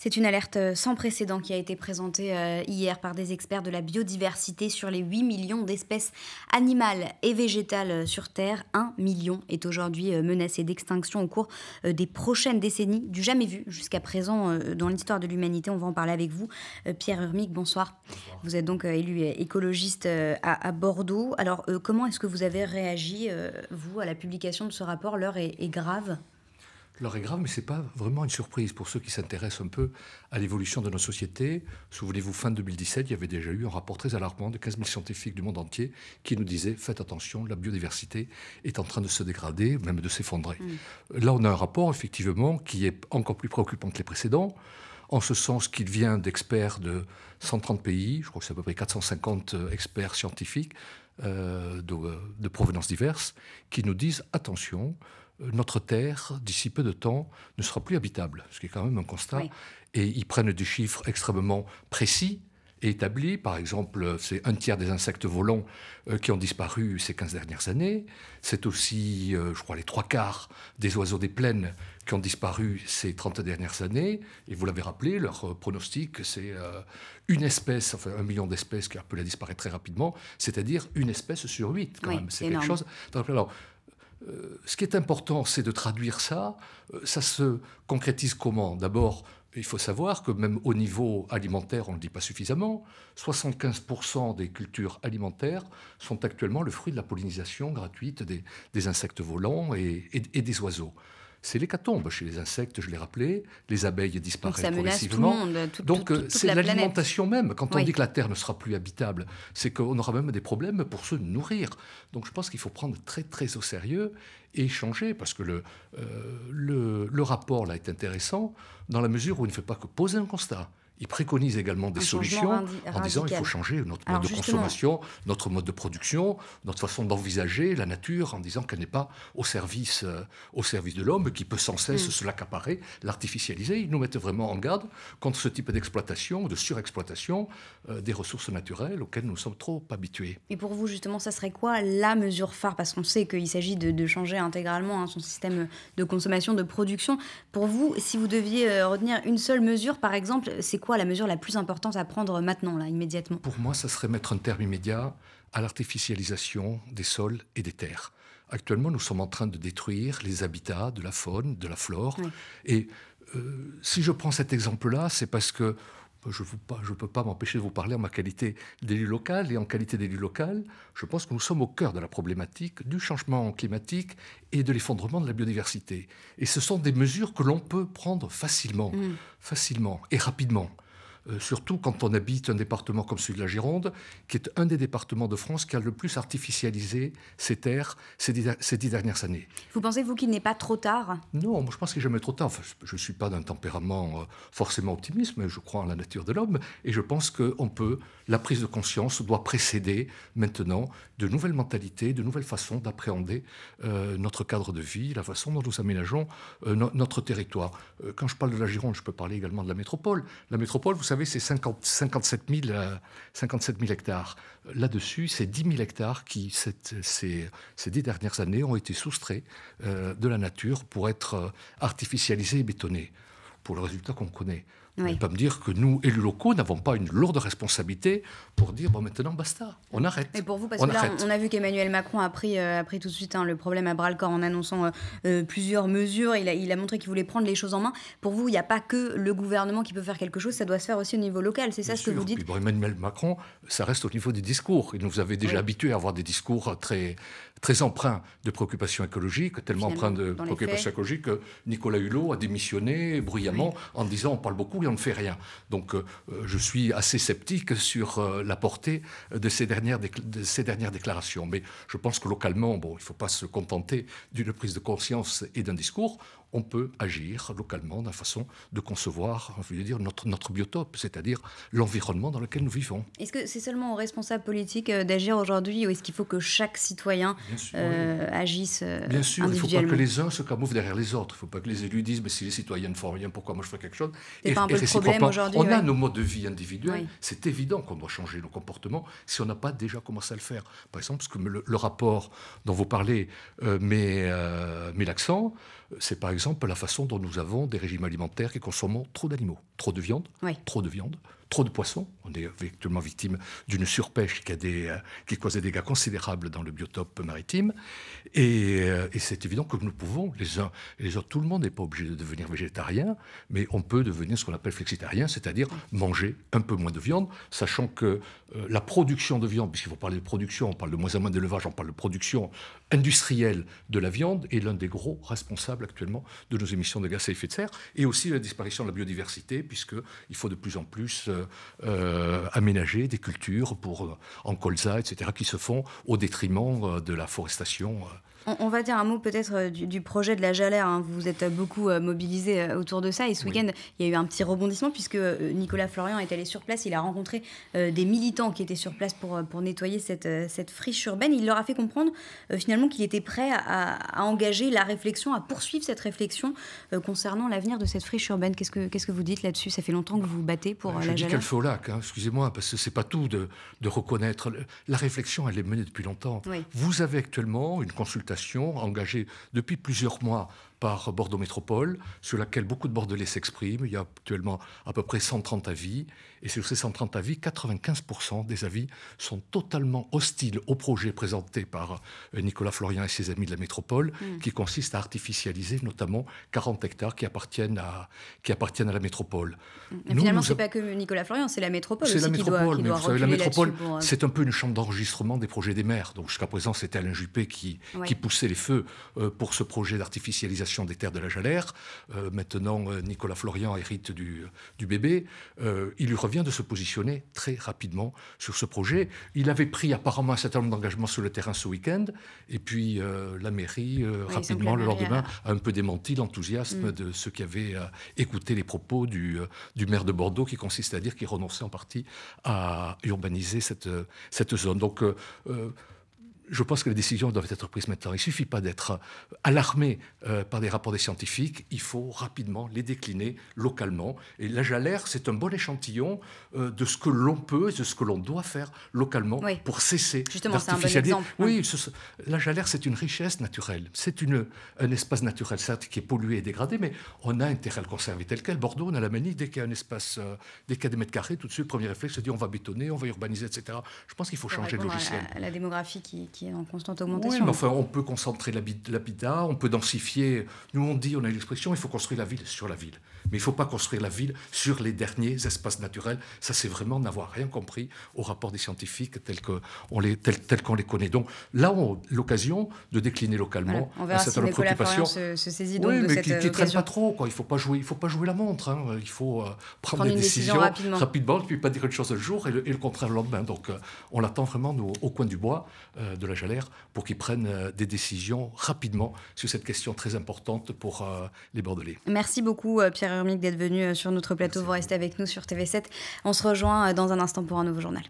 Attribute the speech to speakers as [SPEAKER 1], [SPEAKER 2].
[SPEAKER 1] C'est une alerte euh, sans précédent qui a été présentée euh, hier par des experts de la biodiversité sur les 8 millions d'espèces animales et végétales euh, sur Terre. 1 million est aujourd'hui menacé d'extinction au cours des prochaines décennies, du jamais vu jusqu'à présent dans l'histoire de l'humanité. On va en parler avec vous. Pierre Urmic, bonsoir. Vous êtes donc élu écologiste à, Bordeaux. Alors, comment est-ce que vous avez réagi, vous, à la publication de ce rapport L'heure est grave
[SPEAKER 2] L'heure est grave, mais ce n'est pas vraiment une surprise pour ceux qui s'intéressent un peu à l'évolution de nos sociétés. Souvenez-vous, fin 2017, il y avait déjà eu un rapport très alarmant de 15 000 scientifiques du monde entier qui nous disaient faites attention, la biodiversité est en train de se dégrader, même de s'effondrer. Mm. Là, on a un rapport, effectivement, qui est encore plus préoccupant que les précédents en ce sens qu'il vient d'experts de 130 pays, je crois que c'est à peu près 450 euh, experts scientifiques euh, de, euh, de provenance diverses, qui nous disent attention, euh, notre Terre, d'ici peu de temps, ne sera plus habitable, ce qui est quand même un constat. Et ils prennent des chiffres extrêmement précis et établis. Par exemple, c'est un tiers des insectes volants euh, qui ont disparu ces 15 dernières années. C'est aussi, euh, je crois, les trois quarts des oiseaux des plaines qui ont disparu ces 30 dernières années. Et vous l'avez rappelé, leur pronostic, c'est une espèce, enfin un million d'espèces qui pu la disparaître très rapidement, c'est-à-dire une espèce sur huit quand même. C'est quelque chose. Alors, euh, ce qui est important, c'est de traduire ça. Euh, ça se concrétise comment D'abord, il faut savoir que même au niveau alimentaire, on ne le dit pas suffisamment, 75% des cultures alimentaires sont actuellement le fruit de la pollinisation gratuite des, insectes volants et des oiseaux c'est l'hécatombe chez les insectes, je l'ai rappelé, les abeilles disparaissent progressivement. Donc euh, c'est l'alimentation même. Quand on dit que la Terre ne sera plus habitable, c'est qu'on aura même des problèmes pour se nourrir. Donc je pense qu'il faut prendre très très au sérieux et changer, parce que euh, le, le rapport là est intéressant dans la mesure où il ne fait pas que poser un constat. Ils préconise également des solutions en disant qu'il faut changer notre mode de consommation, notre mode de production, notre façon d'envisager la nature en disant qu'elle n'est pas au service, euh, au service de l'homme qui peut sans cesse hmm. se l'accaparer, l'artificialiser. Ils nous mettent vraiment en garde contre ce type d'exploitation, de surexploitation euh, des ressources naturelles auxquelles nous sommes trop habitués.
[SPEAKER 1] Et pour vous, justement, ça serait quoi la mesure phare Parce qu'on sait qu'il s'agit de, changer intégralement hein, son système de consommation, de production. Pour vous, si vous deviez euh, retenir une seule mesure, par exemple, c'est quoi quoi la mesure la plus importante à prendre maintenant, là, immédiatement
[SPEAKER 2] Pour moi, ça serait mettre un terme immédiat à l'artificialisation des sols et des terres. Actuellement, nous sommes en train de détruire les habitats de la faune, de la flore. Et euh, si je prends cet exemple-là, c'est parce que bah, je ne peux pas m'empêcher de vous parler en ma qualité d'élu local. Et en qualité d'élu local, je pense que nous sommes au cœur de la problématique du changement climatique et de l'effondrement de la biodiversité. Et ce sont des mesures que l'on peut prendre facilement, mm. facilement et rapidement. Euh, surtout quand on habite un département comme celui de la Gironde, qui est un des départements de France qui a le plus artificialisé ses terres ces dix, dernières années.
[SPEAKER 1] Vous pensez, vous, qu'il n'est pas trop tard
[SPEAKER 2] Non, moi, je pense qu'il n'est jamais trop tard. Enfin, je ne suis pas d'un tempérament euh, forcément optimiste, mais je crois en la nature de l'homme, et je pense on peut, la prise de conscience doit précéder maintenant de nouvelles mentalités, de nouvelles façons d'appréhender euh, notre cadre de vie, la façon dont nous aménageons notre territoire. quand je parle de la Gironde, je peux parler également de la métropole. La métropole, vous savez, savez, c'est 57 000, euh, hectares. Là-dessus, c'est 10 000 hectares qui, ces, ces, dix dernières années, ont été soustraits euh, de la nature pour être euh, artificialisés et bétonnés, pour le résultat qu'on connaît. On ne peut pas me dire que nous, élus locaux, n'avons pas une lourde responsabilité pour dire bon, maintenant basta, on arrête. Et pour vous, parce on que là, on a
[SPEAKER 1] vu qu'Emmanuel Macron a pris, euh, tout de suite hein, le problème à bras le corps en annonçant euh, euh, plusieurs mesures. Il a, il a montré qu'il voulait prendre les choses en main. Pour vous, il n'y a pas que le gouvernement qui peut faire quelque chose, ça doit se faire aussi au niveau local. C'est ça ce que vous dites
[SPEAKER 2] Puis, Emmanuel Macron, ça reste au niveau des discours. Il nous avez déjà habitué à avoir des discours très, très empreints de préoccupations écologiques, tellement empreints de préoccupations écologiques que Nicolas Hulot a démissionné bruyamment en disant on parle beaucoup, on ne fait rien. Donc euh, euh, je suis assez sceptique sur euh, la portée de ces, dernières ces dernières déclarations. Mais je pense que localement, bon, il ne faut pas se contenter d'une prise de conscience et d'un discours on peut agir localement d'une façon de concevoir je dire, notre, notre biotope, c'est-à-dire l'environnement dans lequel nous vivons.
[SPEAKER 1] Est-ce que c'est seulement aux responsables politiques d'agir aujourd'hui ou est-ce qu'il faut que chaque citoyen agisse Bien sûr, il ne faut pas que les
[SPEAKER 2] uns se camouflent derrière les autres. Il ne faut pas que les élus disent mais si les citoyens ne font rien, pourquoi moi je fais quelque chose et, peu on a nos modes de vie individuels. C'est évident qu'on doit changer nos comportements si on n'a pas déjà commencé à le faire. Par exemple, parce que le, rapport dont vous parlez, euh, met euh, mais, l'accent, c'est par exemple la façon dont nous avons des régimes alimentaires qui consomment trop d'animaux, trop de viande, trop de viande, trop de poissons. On est actuellement victime d'une surpêche qui, a des, euh, qui cause des dégâts considérables dans le biotope maritime. Et, c'est évident que nous pouvons, les uns les autres, tout le monde n'est pas obligé de devenir végétarien, mais on peut devenir ce qu'on appelle flexitarien, c'est-à-dire manger un peu moins de viande, sachant que euh, la production de viande, puisqu'il faut parler de production, on parle de moins en moins d'élevage, on parle de production industrielle de la viande, est l'un des gros responsables actuellement de nos émissions de gaz à effet de serre, et aussi la disparition de la biodiversité, puisqu'il faut de plus en plus euh, euh, aménager des cultures pour, en colza, etc., qui se font au détriment de la forestation
[SPEAKER 1] on, va dire un mot peut-être euh, du, projet de la Jalère. Hein. Vous vous êtes euh, beaucoup euh, mobilisé autour de ça. Et ce week-end, il y a eu un petit rebondissement puisque Nicolas Florian est allé sur place. Il a rencontré des militants qui étaient sur place pour, pour nettoyer cette, cette friche urbaine. Il leur a fait comprendre finalement qu'il était prêt à, engager la réflexion, à poursuivre cette réflexion concernant l'avenir de cette friche urbaine. Qu'est-ce que, qu'est-ce que vous dites là-dessus Ça fait longtemps que vous vous battez pour bah, Je la Jalère.
[SPEAKER 2] Hein. excusez-moi, parce que c'est pas tout de, reconnaître. La réflexion, elle est menée depuis longtemps. Vous avez actuellement une consultation engagée depuis plusieurs mois par Bordeaux Métropole, sur laquelle beaucoup de Bordelais s'expriment. Il y a actuellement à peu près 130 avis. Et sur ces 130 avis, 95% des avis sont totalement hostiles au projet présenté par euh, Nicolas Florian et ses amis de la métropole, mm. qui consiste à artificialiser notamment 40 hectares qui appartiennent à, qui appartiennent à la métropole. Mm.
[SPEAKER 1] Mais nous, finalement, ce n'est pas que Nicolas Florian, c'est la métropole. C'est la métropole, qui doit, qui doit la métropole, euh. c'est un
[SPEAKER 2] peu une chambre d'enregistrement des projets des maires. Donc jusqu'à présent, c'était Alain Juppé qui, qui poussait les feux euh, pour ce projet d'artificialisation des terres de la Jalère. Euh, maintenant, euh, Nicolas Florian hérite du, bébé. Euh, il lui revient de se positionner très rapidement sur ce projet. Il avait pris apparemment un certain nombre d'engagements sur le terrain ce week-end. Et puis, la mairie, rapidement, le lendemain, a un peu démenti l'enthousiasme mm. de ceux qui avaient écouté les propos du, maire de Bordeaux, qui consiste à dire qu'il renonçait en partie à urbaniser cette, cette zone. Donc, je pense que les décisions doivent être prises maintenant. Il ne suffit pas d'être euh, alarmé euh, par des rapports des scientifiques, il faut rapidement les décliner localement. Et la Jalère, c'est un bon échantillon euh, de ce que l'on peut et de ce que l'on doit faire localement pour cesser d'artificialiser. Bon hein. oui, la Jalère, c'est une richesse naturelle. C'est un espace naturel, certes, qui est pollué et dégradé, mais on a intérêt à le conserver tel quel. Bordeaux, on a la manie, dès qu'il y a un espace, dès des mètres carrés, tout de suite, premier réflexe, se dit on va bétonner, on va urbaniser, etc. Je pense qu'il faut changer de logiciel.
[SPEAKER 1] la, démographie qui en constante augmentation. Oui, mais enfin,
[SPEAKER 2] on peut concentrer l'habitat, on peut densifier. Nous, on dit, on a l'expression, il faut construire la ville sur la ville. Mais il ne faut pas construire la ville sur les derniers espaces naturels. Ça, c'est vraiment n'avoir rien compris au rapport des scientifiques tels qu'on les, tels les connaît. Donc là, on a l'occasion de décliner localement on verra si Se, donc oui, mais cette qui, ne traîne pas trop. Quoi. Il ne faut, pas jouer, il faut pas jouer la montre. Hein. Il faut euh, prendre, une des décisions rapidement. puis pas dire une chose le jour et le, contraire le lendemain. Donc euh, on l'attend vraiment nous, au coin du bois euh, de la l'air pour qu'ils prennent euh, des décisions rapidement sur cette question très importante pour euh, les Bordelais.
[SPEAKER 1] Merci beaucoup euh, Pierre hermique d'être venu sur notre plateau. vous restez avec nous sur TV7. On se rejoint dans un instant pour un nouveau journal.